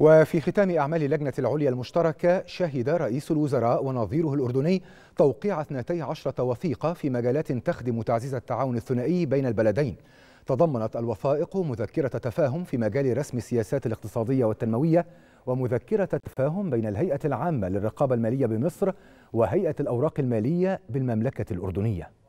وفي ختام أعمال اللجنة العليا المشتركة شهد رئيس الوزراء ونظيره الأردني توقيع 12 وثيقة في مجالات تخدم تعزيز التعاون الثنائي بين البلدين تضمنت الوثائق مذكرة تفاهم في مجال رسم السياسات الاقتصادية والتنموية ومذكرة تفاهم بين الهيئة العامة للرقابة المالية بمصر وهيئة الأوراق المالية بالمملكة الأردنية